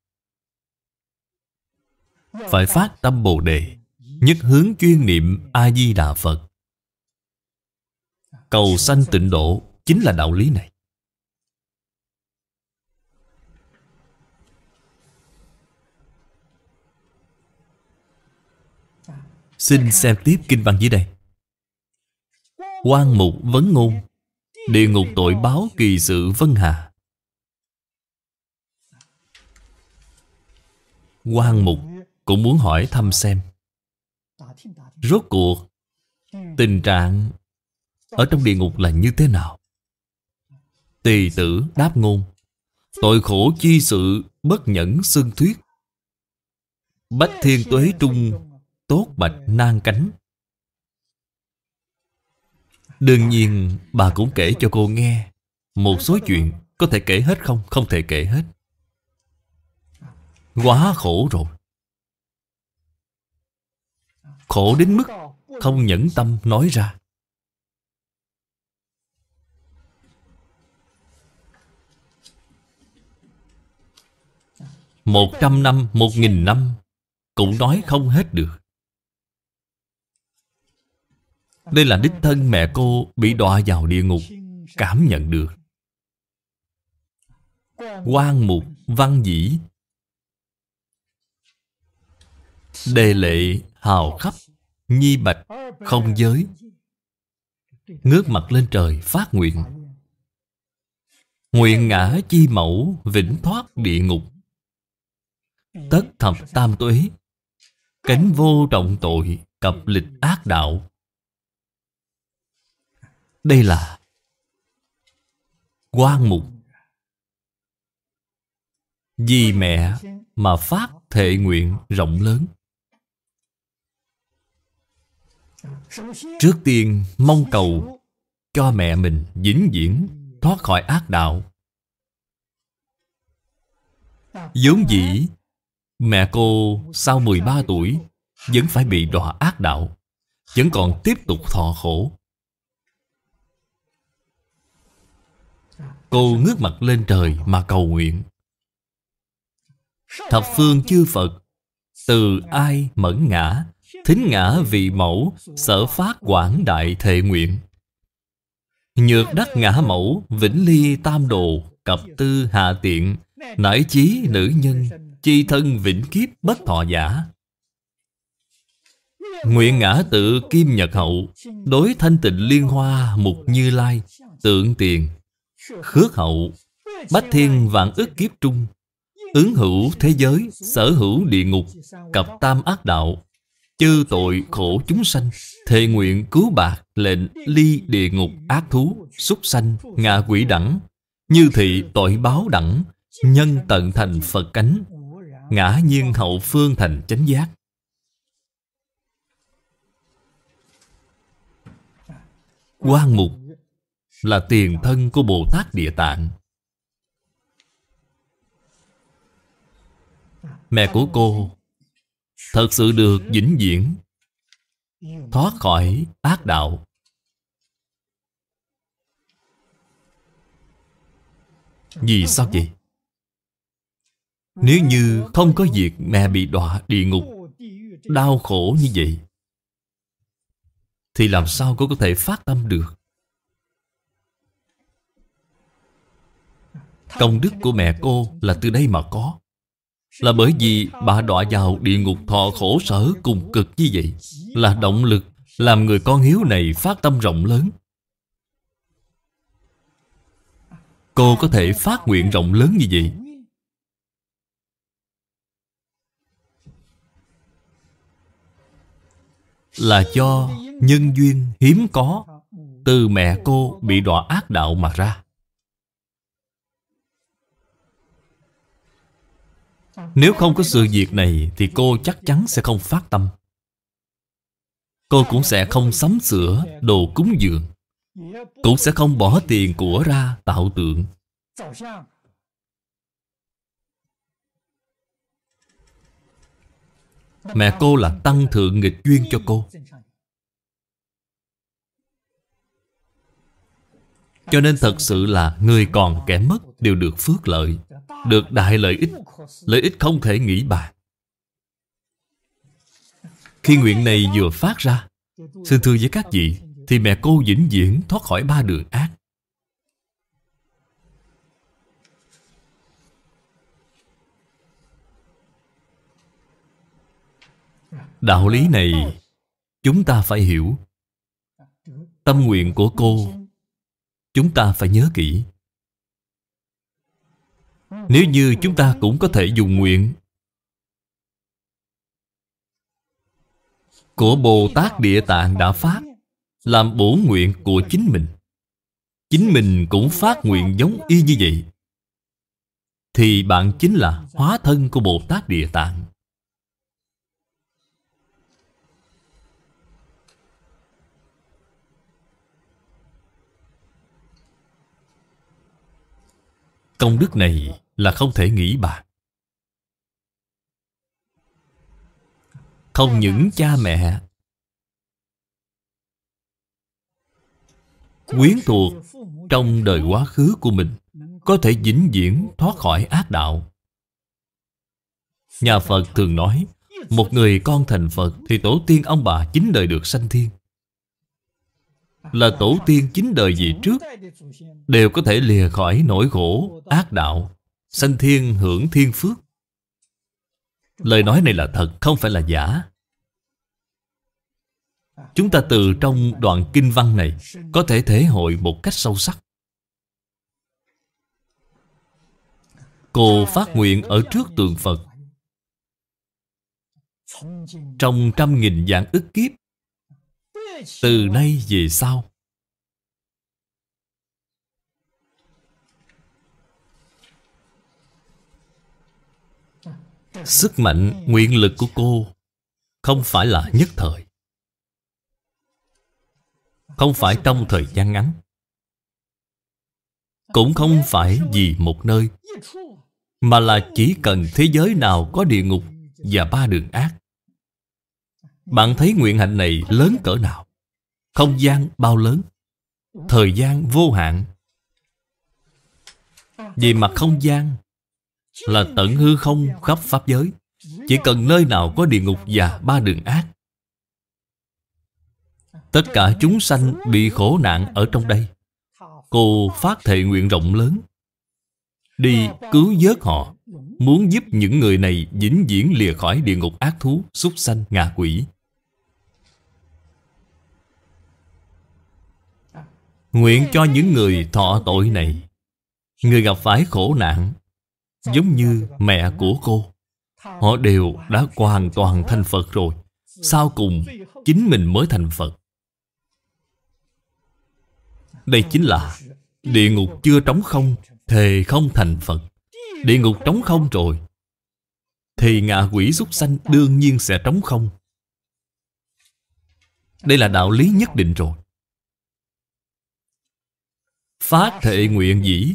[SPEAKER 1] phải phát tâm bồ đề nhất hướng chuyên niệm a di đà phật cầu sanh tịnh độ chính là đạo lý này Xin xem tiếp kinh văn dưới đây quan mục vấn ngôn Địa ngục tội báo kỳ sự vân hà quan mục cũng muốn hỏi thăm xem Rốt cuộc Tình trạng Ở trong địa ngục là như thế nào Tỳ tử đáp ngôn Tội khổ chi sự Bất nhẫn xương thuyết Bách thiên tuế trung tốt bạch nan cánh Đương nhiên bà cũng kể cho cô nghe Một số chuyện có thể kể hết không? Không thể kể hết Quá khổ rồi Khổ đến mức không nhẫn tâm nói ra Một trăm năm, một nghìn năm Cũng nói không hết được Đây là đích thân mẹ cô bị đọa vào địa ngục Cảm nhận được quan mục văn dĩ Đề lệ hào khắp Nhi bạch không giới Ngước mặt lên trời phát nguyện Nguyện ngã chi mẫu vĩnh thoát địa ngục Tất thập tam tuế Cánh vô trọng tội cập lịch ác đạo đây là quan mục vì mẹ mà phát thệ nguyện rộng lớn trước tiên mong cầu cho mẹ mình vĩnh viễn thoát khỏi ác đạo vốn dĩ mẹ cô sau 13 tuổi vẫn phải bị đọa ác đạo vẫn còn tiếp tục thọ khổ Cô ngước mặt lên trời mà cầu nguyện Thập phương chư Phật Từ ai mẫn ngã Thính ngã vị mẫu Sở phát quảng đại thệ nguyện Nhược đắc ngã mẫu Vĩnh ly tam đồ Cập tư hạ tiện Nải chí nữ nhân Chi thân vĩnh kiếp bất thọ giả Nguyện ngã tự kim nhật hậu Đối thanh tịnh liên hoa mục như lai Tượng tiền Khước hậu Bách thiên vạn ức kiếp trung Ứng hữu thế giới Sở hữu địa ngục cặp tam ác đạo Chư tội khổ chúng sanh Thề nguyện cứu bạc lệnh ly địa ngục ác thú Súc sanh ngạ quỷ đẳng Như thị tội báo đẳng Nhân tận thành Phật cánh Ngã nhiên hậu phương thành chánh giác Quan mục là tiền thân của Bồ Tát Địa Tạng. Mẹ của cô thật sự được vĩnh viễn thoát khỏi ác đạo. Vì sao vậy? Nếu như không có việc mẹ bị đọa địa ngục Đau khổ như vậy Thì làm sao cô có thể phát tâm được Công đức của mẹ cô là từ đây mà có Là bởi vì bà đọa vào địa ngục thọ khổ sở cùng cực như vậy Là động lực làm người con hiếu này phát tâm rộng lớn Cô có thể phát nguyện rộng lớn như vậy Là cho nhân duyên hiếm có Từ mẹ cô bị đọa ác đạo mà ra Nếu không có sự việc này Thì cô chắc chắn sẽ không phát tâm Cô cũng sẽ không sắm sửa đồ cúng dường Cũng sẽ không bỏ tiền của ra tạo tượng Mẹ cô là tăng thượng nghịch duyên cho cô Cho nên thật sự là người còn kẻ mất đều được phước lợi được đại lợi ích, lợi ích không thể nghĩ bàn. Khi nguyện này vừa phát ra, xin thưa với các vị, thì mẹ cô vĩnh viễn thoát khỏi ba đường ác. Đạo lý này chúng ta phải hiểu. Tâm nguyện của cô chúng ta phải nhớ kỹ. Nếu như chúng ta cũng có thể dùng nguyện Của Bồ Tát Địa Tạng đã phát Làm bổ nguyện của chính mình Chính mình cũng phát nguyện giống y như vậy Thì bạn chính là hóa thân của Bồ Tát Địa Tạng Công đức này là không thể nghĩ bàn Không những cha mẹ Quyến thuộc trong đời quá khứ của mình Có thể vĩnh viễn thoát khỏi ác đạo Nhà Phật thường nói Một người con thành Phật Thì tổ tiên ông bà chính đời được sanh thiên là tổ tiên chính đời gì trước Đều có thể lìa khỏi nỗi khổ Ác đạo Sanh thiên hưởng thiên phước Lời nói này là thật Không phải là giả Chúng ta từ trong đoạn kinh văn này Có thể thể hội một cách sâu sắc Cô phát nguyện ở trước tượng Phật Trong trăm nghìn dạng ức kiếp từ nay về sau sức mạnh nguyện lực của cô không phải là nhất thời không phải trong thời gian ngắn cũng không phải vì một nơi mà là chỉ cần thế giới nào có địa ngục và ba đường ác bạn thấy nguyện hạnh này lớn cỡ nào không gian bao lớn Thời gian vô hạn Vì mặt không gian Là tận hư không khắp pháp giới Chỉ cần nơi nào có địa ngục và ba đường ác Tất cả chúng sanh bị khổ nạn ở trong đây Cô phát thệ nguyện rộng lớn Đi cứu vớt họ Muốn giúp những người này vĩnh viễn lìa khỏi địa ngục ác thú, súc sanh, ngạ quỷ Nguyện cho những người thọ tội này Người gặp phải khổ nạn Giống như mẹ của cô Họ đều đã hoàn toàn thành Phật rồi Sau cùng Chính mình mới thành Phật Đây chính là Địa ngục chưa trống không Thề không thành Phật Địa ngục trống không rồi Thì ngạ quỷ súc sanh đương nhiên sẽ trống không Đây là đạo lý nhất định rồi Phát thệ nguyện dĩ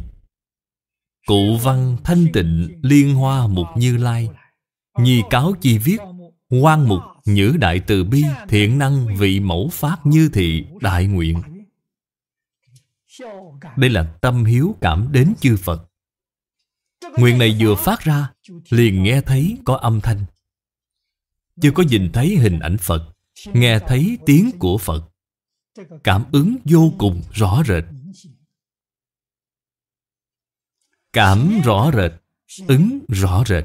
[SPEAKER 1] Cụ văn thanh tịnh liên hoa mục như lai Nhi cáo chi viết Quan mục nhữ đại từ bi Thiện năng vị mẫu phát như thị đại nguyện Đây là tâm hiếu cảm đến chư Phật Nguyện này vừa phát ra Liền nghe thấy có âm thanh Chưa có nhìn thấy hình ảnh Phật Nghe thấy tiếng của Phật Cảm ứng vô cùng rõ rệt Cảm rõ rệt Ứng rõ rệt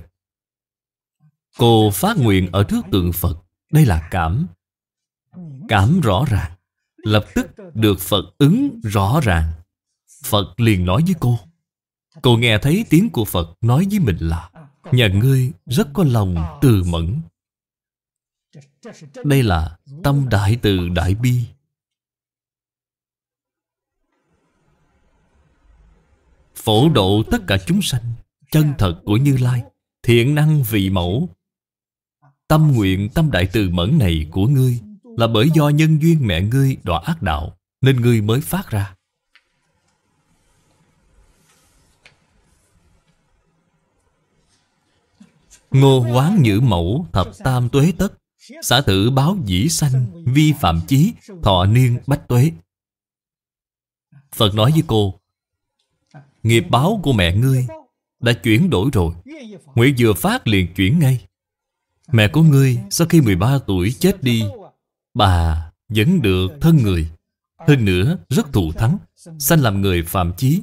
[SPEAKER 1] Cô phát nguyện ở trước tượng Phật Đây là cảm Cảm rõ ràng Lập tức được Phật ứng rõ ràng Phật liền nói với cô Cô nghe thấy tiếng của Phật nói với mình là Nhà ngươi rất có lòng từ mẫn Đây là tâm đại từ đại bi Phổ độ tất cả chúng sanh Chân thật của Như Lai Thiện năng vị mẫu Tâm nguyện tâm đại từ mẫn này của ngươi Là bởi do nhân duyên mẹ ngươi đọa ác đạo Nên ngươi mới phát ra Ngô quán nhữ mẫu thập tam tuế tất Xã tử báo dĩ sanh Vi phạm chí Thọ niên bách tuế Phật nói với cô Nghiệp báo của mẹ ngươi Đã chuyển đổi rồi Nguyện vừa phát liền chuyển ngay Mẹ của ngươi sau khi 13 tuổi chết đi Bà vẫn được thân người Hơn nữa rất thù thắng Sanh làm người phạm chí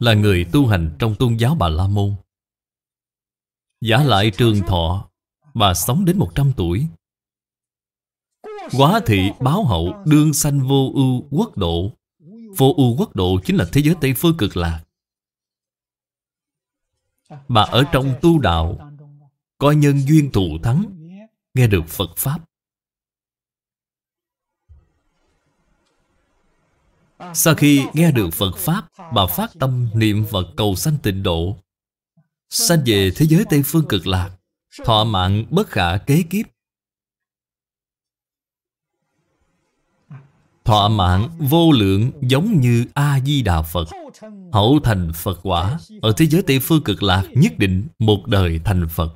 [SPEAKER 1] Là người tu hành trong tôn giáo Bà La Môn Giả lại trường thọ Bà sống đến 100 tuổi Quá thị báo hậu đương sanh vô ưu quốc độ Vô ưu quốc độ chính là thế giới Tây Phương cực lạc Bà ở trong tu đạo Có nhân duyên thù thắng Nghe được Phật Pháp Sau khi nghe được Phật Pháp Bà phát tâm niệm Phật cầu sanh tịnh độ Sanh về thế giới Tây Phương cực lạc Thọ mạng bất khả kế kiếp Thọ mạng vô lượng giống như A-di-đà Phật Hậu thành Phật quả Ở thế giới Tây Phương cực lạc nhất định một đời thành Phật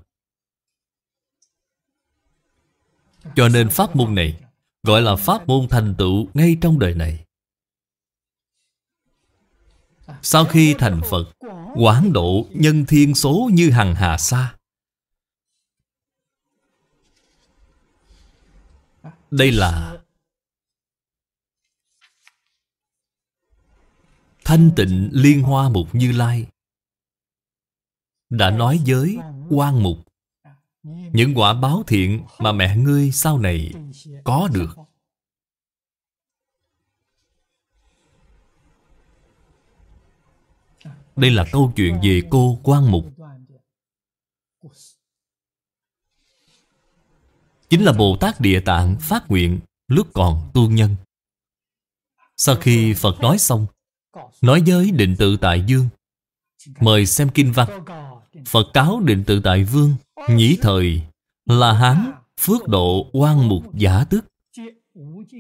[SPEAKER 1] Cho nên pháp môn này Gọi là pháp môn thành tựu ngay trong đời này Sau khi thành Phật Quảng độ nhân thiên số như hằng hà xa
[SPEAKER 2] Đây là
[SPEAKER 1] Thanh tịnh liên hoa mục Như Lai Đã nói với quan mục Những quả báo thiện mà mẹ ngươi sau này có được Đây là câu chuyện về cô quan mục Chính là Bồ Tát Địa Tạng phát nguyện lúc còn tu nhân Sau khi Phật nói xong Nói với định tự tại dương Mời xem kinh văn Phật cáo định tự tại vương Nhĩ thời là hán Phước độ quan mục giả tức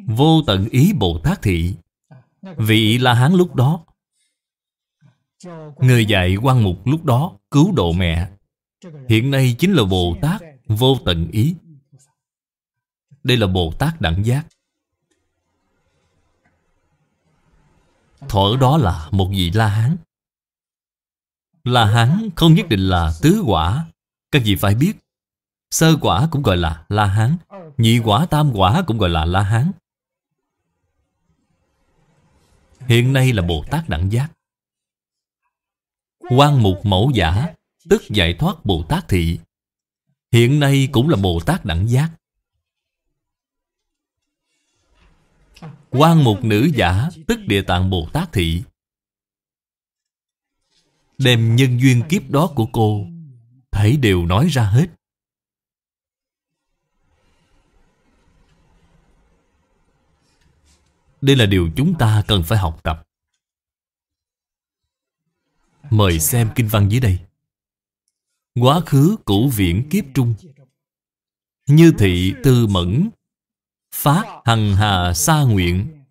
[SPEAKER 1] Vô tận ý Bồ Tát thị Vị là hán lúc đó Người dạy quan mục lúc đó Cứu độ mẹ Hiện nay chính là Bồ Tát Vô tận ý Đây là Bồ Tát đẳng giác Thọ đó là một vị La Hán La Hán không nhất định là tứ quả Các vị phải biết Sơ quả cũng gọi là La Hán Nhị quả tam quả cũng gọi là La Hán Hiện nay là Bồ Tát Đẳng Giác quan mục mẫu giả Tức giải thoát Bồ Tát Thị Hiện nay cũng là Bồ Tát Đẳng Giác quan một nữ giả Tức địa tạng Bồ Tát thị Đem nhân duyên kiếp đó của cô Thấy đều nói ra hết Đây là điều chúng ta cần phải học tập Mời xem kinh văn dưới đây Quá khứ cũ viễn kiếp trung Như thị tư mẫn Phát hằng hà xa nguyện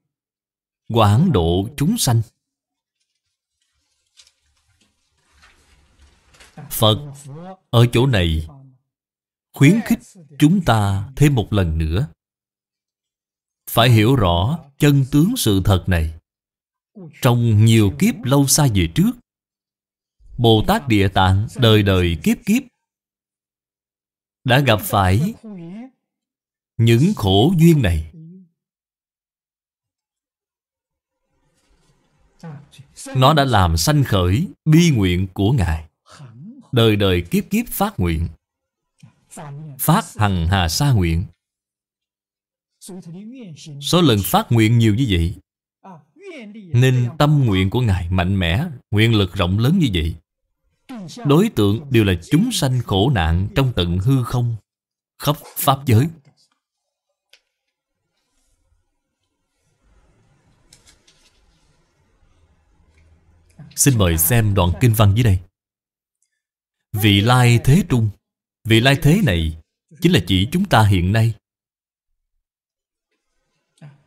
[SPEAKER 1] Quảng độ chúng sanh Phật ở chỗ này khuyến khích chúng ta thêm một lần nữa phải hiểu rõ chân tướng sự thật này trong nhiều kiếp lâu xa về trước bồ tát địa tạng đời đời kiếp kiếp đã gặp phải những khổ duyên này
[SPEAKER 3] nó đã làm
[SPEAKER 1] sanh khởi bi nguyện của ngài đời đời kiếp kiếp phát nguyện phát hằng hà sa nguyện số lần phát nguyện nhiều như vậy nên tâm nguyện của ngài mạnh mẽ nguyện lực rộng lớn như vậy đối tượng đều là chúng sanh khổ nạn trong tận hư không khắp pháp giới Xin mời xem đoạn kinh văn dưới đây Vị lai thế trung Vị lai thế này Chính là chỉ chúng ta hiện nay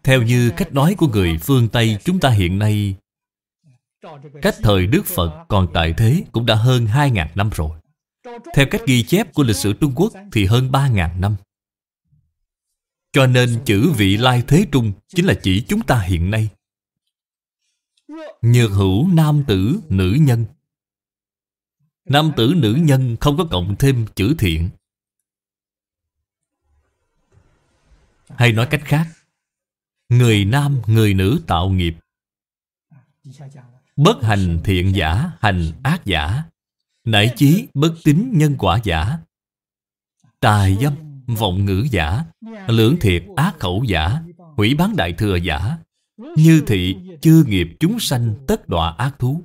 [SPEAKER 1] Theo như cách nói của người phương Tây Chúng ta hiện nay Cách thời Đức Phật còn tại thế Cũng đã hơn 2.000 năm rồi Theo cách ghi chép của lịch sử Trung Quốc Thì hơn 3.000 năm Cho nên chữ vị lai thế trung Chính là chỉ chúng ta hiện nay Nhược hữu nam tử nữ nhân Nam tử nữ nhân không có cộng thêm chữ thiện Hay nói cách khác Người nam người nữ tạo nghiệp Bất hành thiện giả hành ác giả Nảy chí bất tín nhân quả giả Tài dâm vọng ngữ giả Lưỡng thiệt ác khẩu giả Hủy bán đại thừa giả như thị chư nghiệp chúng sanh tất đọa ác thú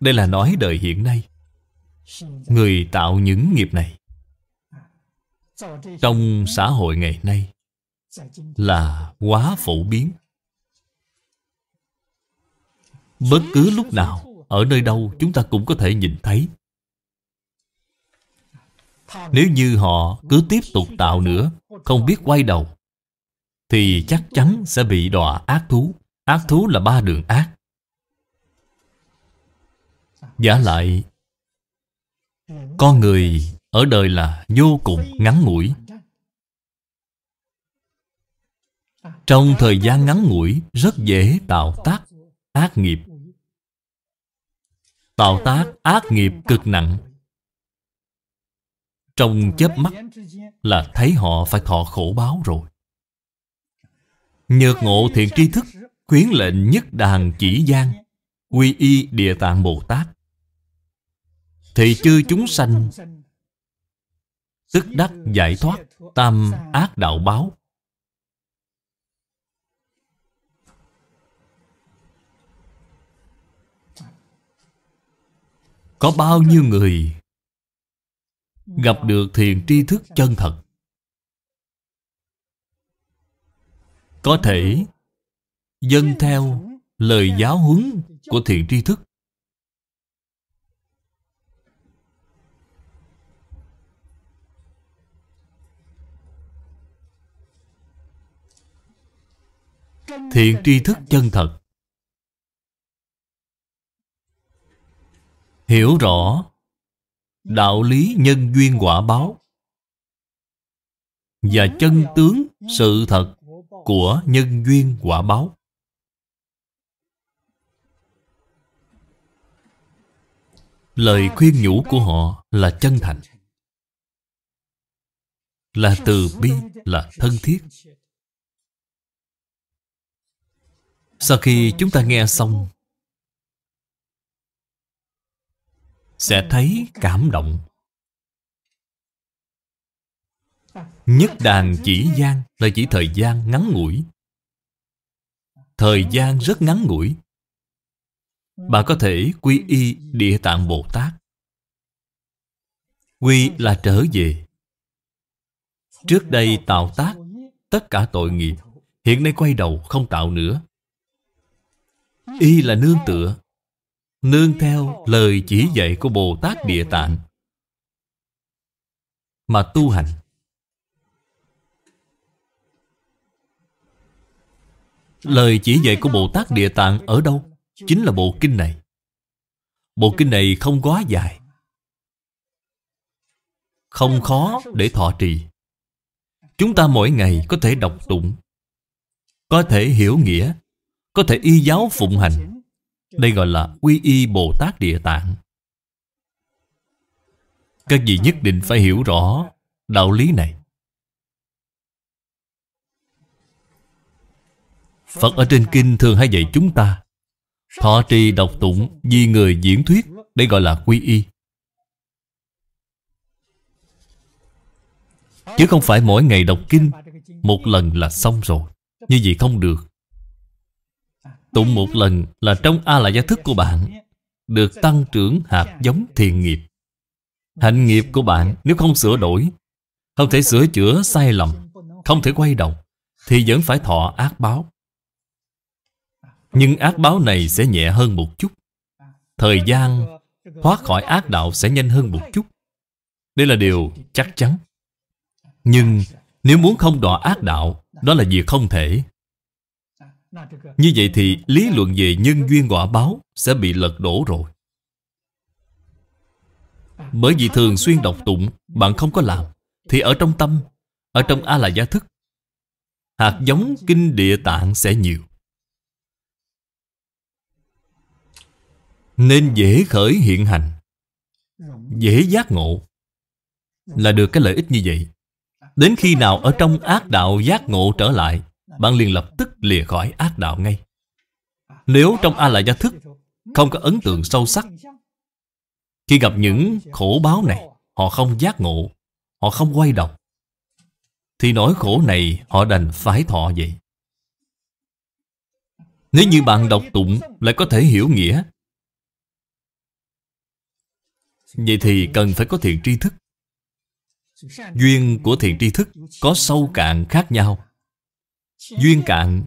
[SPEAKER 1] Đây là nói đời hiện nay Người tạo những nghiệp này Trong xã hội ngày nay Là quá phổ biến Bất cứ lúc nào Ở nơi đâu chúng ta cũng có thể nhìn thấy Nếu như họ cứ tiếp tục tạo nữa Không biết quay đầu thì chắc chắn sẽ bị đọa ác thú. Ác thú là ba đường ác. Giả lại, con người ở đời là vô cùng ngắn ngủi. Trong thời gian ngắn ngủi rất dễ tạo tác ác nghiệp. Tạo tác ác nghiệp cực nặng. Trong chớp mắt là thấy họ phải thọ khổ báo rồi. Nhược ngộ thiện tri thức Khuyến lệnh nhất đàn chỉ gian Quy y địa tạng Bồ Tát thì chư chúng sanh Tức đắc giải thoát Tam ác đạo báo Có bao nhiêu người Gặp được thiền tri thức chân thật có thể dâng theo lời giáo huấn của thiện tri thức
[SPEAKER 2] thiện tri thức
[SPEAKER 1] chân thật hiểu rõ đạo lý nhân duyên quả báo và chân tướng sự thật của nhân duyên quả báo. Lời khuyên nhủ của họ là chân thành Là từ bi, là thân thiết Sau khi chúng ta nghe xong Sẽ thấy cảm động Nhất đàn chỉ gian là chỉ thời gian ngắn ngủi Thời gian rất ngắn ngủi Bạn có thể quy y Địa Tạng Bồ Tát Quy là trở về Trước đây tạo tác Tất cả tội nghiệp Hiện nay quay đầu không tạo nữa Y là nương tựa Nương theo lời chỉ dạy của Bồ Tát Địa Tạng Mà tu hành Lời chỉ dạy của Bồ Tát Địa Tạng ở đâu? Chính là bộ kinh này Bộ kinh này không quá dài Không khó để thọ trì Chúng ta mỗi ngày có thể đọc tụng Có thể hiểu nghĩa Có thể y giáo phụng hành Đây gọi là quy y Bồ Tát Địa Tạng Các vị nhất định phải hiểu rõ đạo lý này Phật ở trên kinh thường hay dạy chúng ta Thọ trì đọc tụng Vì người diễn thuyết Đây gọi là quy y Chứ không phải mỗi ngày đọc kinh Một lần là xong rồi Như vậy không được Tụng một lần là trong A là gia thức của bạn Được tăng trưởng hạt giống thiền nghiệp Hạnh nghiệp của bạn nếu không sửa đổi Không thể sửa chữa sai lầm Không thể quay đầu Thì vẫn phải thọ ác báo nhưng ác báo này sẽ nhẹ hơn một chút Thời gian thoát khỏi ác đạo sẽ nhanh hơn một chút Đây là điều chắc chắn Nhưng nếu muốn không đọa ác đạo Đó là việc không thể Như vậy thì lý luận về nhân duyên quả báo Sẽ bị lật đổ rồi Bởi vì thường xuyên đọc tụng Bạn không có làm Thì ở trong tâm Ở trong a la gia thức Hạt giống kinh địa tạng sẽ nhiều Nên dễ khởi hiện hành Dễ giác ngộ Là được cái lợi ích như vậy Đến khi nào ở trong ác đạo giác ngộ trở lại Bạn liền lập tức lìa khỏi ác đạo ngay Nếu trong A-la gia thức Không có ấn tượng sâu sắc Khi gặp những khổ báo này Họ không giác ngộ Họ không quay đầu Thì nỗi khổ này họ đành phải thọ vậy Nếu như bạn đọc tụng Lại có thể hiểu nghĩa Vậy thì cần phải có thiện tri thức Duyên của thiện tri thức có sâu cạn khác nhau Duyên cạn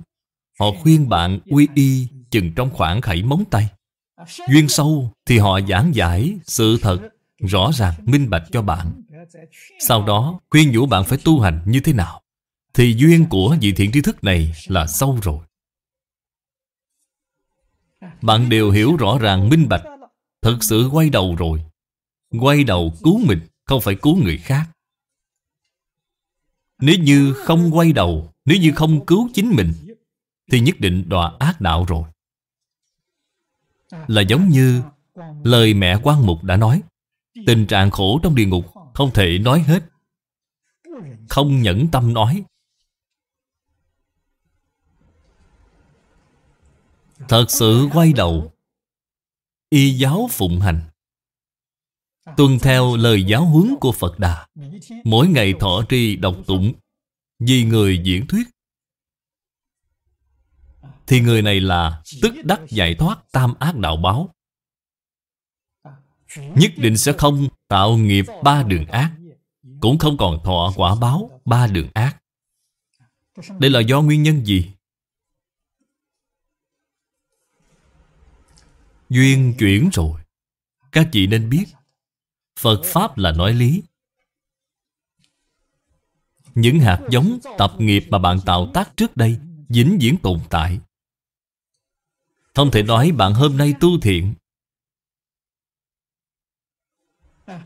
[SPEAKER 1] Họ khuyên bạn quy y chừng trong khoảng khẩy móng tay Duyên sâu thì họ giảng giải sự thật rõ ràng minh bạch cho bạn Sau đó khuyên nhủ bạn phải tu hành như thế nào Thì duyên của vị thiện tri thức này là sâu rồi Bạn đều hiểu rõ ràng minh bạch Thực sự quay đầu rồi quay đầu cứu mình, không phải cứu người khác. Nếu như không quay đầu, nếu như không cứu chính mình, thì nhất định đọa ác đạo rồi. Là giống như lời mẹ quan mục đã nói, tình trạng khổ trong địa ngục không thể nói hết, không nhẫn tâm nói. Thật sự quay đầu, y giáo phụng hành Tuân theo lời giáo huấn của Phật Đà Mỗi ngày thọ trì đọc tụng Vì người diễn thuyết Thì người này là tức đắc giải thoát tam ác đạo báo Nhất định sẽ không tạo nghiệp ba đường ác Cũng không còn thọ quả báo ba đường ác Đây là do nguyên nhân gì? Duyên chuyển rồi Các chị nên biết Phật Pháp là nói lý Những hạt giống tập nghiệp mà bạn tạo tác trước đây Dính diễn tồn tại Không thể nói bạn hôm nay tu thiện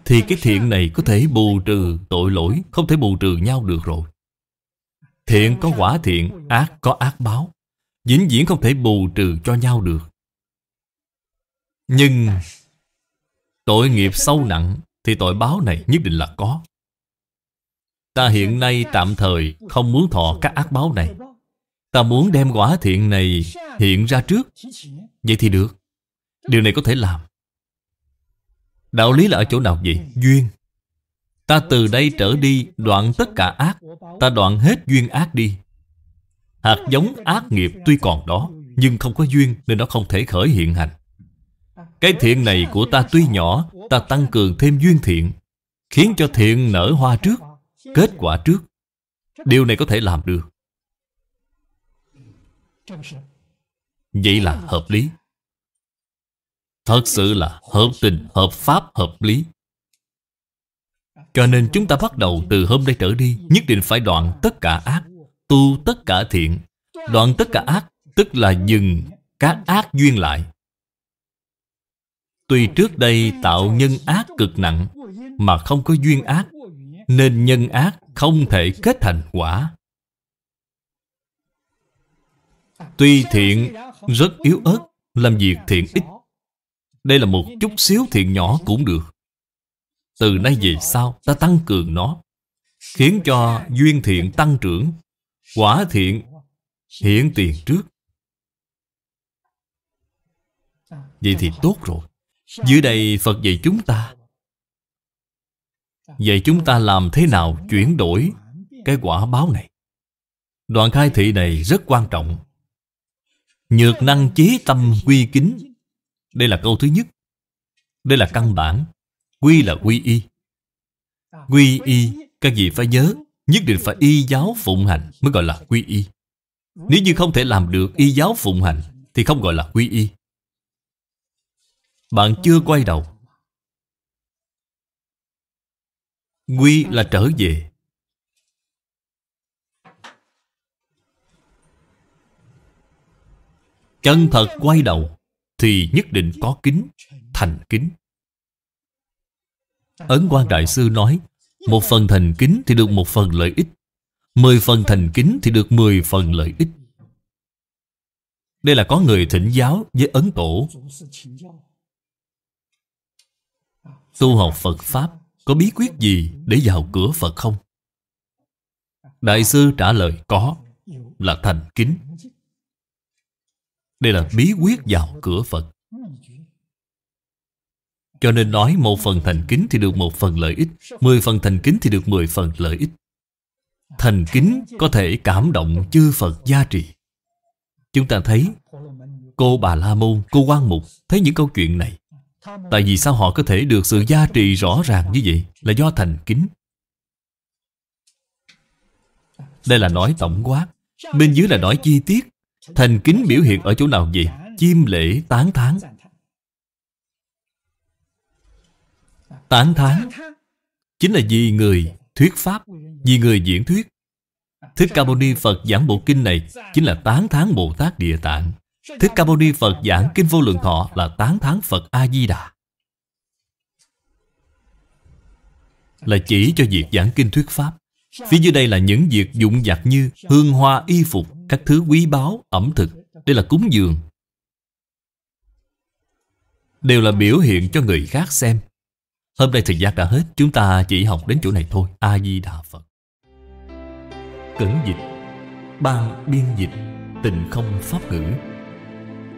[SPEAKER 1] Thì cái thiện này có thể bù trừ tội lỗi Không thể bù trừ nhau được rồi Thiện có quả thiện, ác có ác báo dính diễn không thể bù trừ cho nhau được Nhưng Tội nghiệp sâu nặng Thì tội báo này nhất định là có Ta hiện nay tạm thời không muốn thọ các ác báo này Ta muốn đem quả thiện này hiện ra trước Vậy thì được Điều này có thể làm Đạo lý là ở chỗ nào vậy? Duyên Ta từ đây trở đi đoạn tất cả ác Ta đoạn hết duyên ác đi Hạt giống ác nghiệp tuy còn đó Nhưng không có duyên nên nó không thể khởi hiện hành cái thiện này của ta tuy nhỏ Ta tăng cường thêm duyên thiện Khiến cho thiện nở hoa trước Kết quả trước Điều này có thể làm được Vậy là hợp lý Thật sự là hợp tình, hợp pháp, hợp lý Cho nên chúng ta bắt đầu từ hôm nay trở đi Nhất định phải đoạn tất cả ác Tu tất cả thiện Đoạn tất cả ác Tức là dừng các ác duyên lại Tuy trước đây tạo nhân ác cực nặng Mà không có duyên ác Nên nhân ác không thể kết thành quả Tuy thiện rất yếu ớt Làm việc thiện ít Đây là một chút xíu thiện nhỏ cũng được Từ nay về sau ta tăng cường nó Khiến cho duyên thiện tăng trưởng Quả thiện hiện tiền trước Vậy thì tốt rồi dưới đây Phật dạy chúng ta dạy chúng ta làm thế nào chuyển đổi cái quả báo này? Đoạn khai thị này rất quan trọng. Nhược năng chế tâm quy kính. Đây là câu thứ nhất. Đây là căn bản. Quy là quy y. Quy y, các vị phải nhớ, nhất định phải y giáo phụng hành mới gọi là quy y. Nếu như không thể làm được y giáo phụng hành thì không gọi là quy y. Bạn chưa quay đầu Quy là trở về Chân thật quay đầu Thì nhất định có kính Thành kính Ấn quan đại sư nói Một phần thành kính thì được một phần lợi ích Mười phần thành kính thì được mười phần lợi ích Đây là có người thỉnh giáo với Ấn Tổ Tu học Phật Pháp Có bí quyết gì để vào cửa Phật không? Đại sư trả lời có Là thành kính Đây là bí quyết vào cửa Phật Cho nên nói một phần thành kính thì được một phần lợi ích Mười phần thành kính thì được mười phần lợi ích Thành kính có thể cảm động chư Phật gia trì Chúng ta thấy Cô Bà La Môn, cô quan Mục Thấy những câu chuyện này Tại vì sao họ có thể được sự gia trì rõ ràng như vậy? Là do thành kính. Đây là nói tổng quát. Bên dưới là nói chi tiết. Thành kính biểu hiện ở chỗ nào vậy? Chiêm lễ tán thán. Tán thán chính là vì người thuyết pháp, vì người diễn thuyết. Thích Ca Mâu Ni Phật giảng bộ kinh này chính là tán thán Bồ Tát Địa Tạng. Thích Ca Mâu Ni Phật giảng Kinh Vô Lượng Thọ là tán thán Phật A-di-đà Là chỉ cho việc giảng kinh thuyết Pháp Phía dưới đây là những việc dụng vặt như Hương hoa y phục, các thứ quý báu, ẩm thực Đây là cúng dường Đều là biểu hiện cho người khác xem Hôm nay thời gian đã hết Chúng ta chỉ học đến chỗ này thôi A-di-đà Phật Cẩn dịch Ban biên dịch Tình không pháp ngữ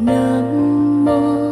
[SPEAKER 3] nam mô